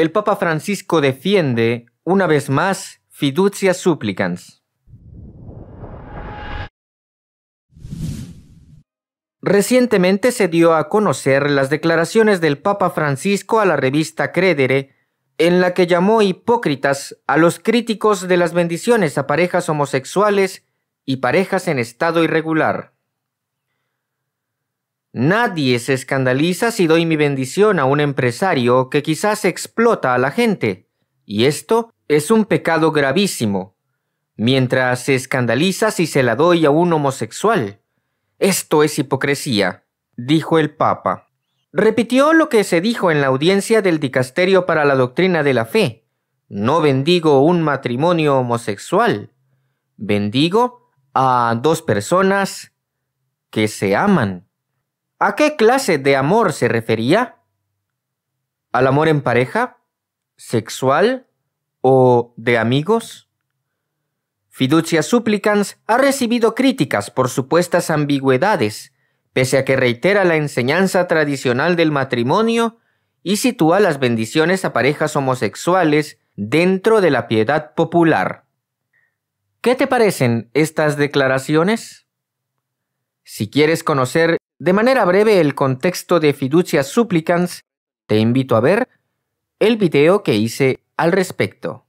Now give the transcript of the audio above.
el Papa Francisco defiende, una vez más, fiducia supplicans. Recientemente se dio a conocer las declaraciones del Papa Francisco a la revista Credere, en la que llamó hipócritas a los críticos de las bendiciones a parejas homosexuales y parejas en estado irregular. Nadie se escandaliza si doy mi bendición a un empresario que quizás explota a la gente, y esto es un pecado gravísimo, mientras se escandaliza si se la doy a un homosexual. Esto es hipocresía, dijo el Papa. Repitió lo que se dijo en la audiencia del Dicasterio para la Doctrina de la Fe. No bendigo un matrimonio homosexual. Bendigo a dos personas que se aman. ¿A qué clase de amor se refería? ¿Al amor en pareja? ¿Sexual? ¿O de amigos? Fiducia Supplicans ha recibido críticas por supuestas ambigüedades, pese a que reitera la enseñanza tradicional del matrimonio y sitúa las bendiciones a parejas homosexuales dentro de la piedad popular. ¿Qué te parecen estas declaraciones? Si quieres conocer de manera breve el contexto de Fiducia Supplicans, te invito a ver el video que hice al respecto.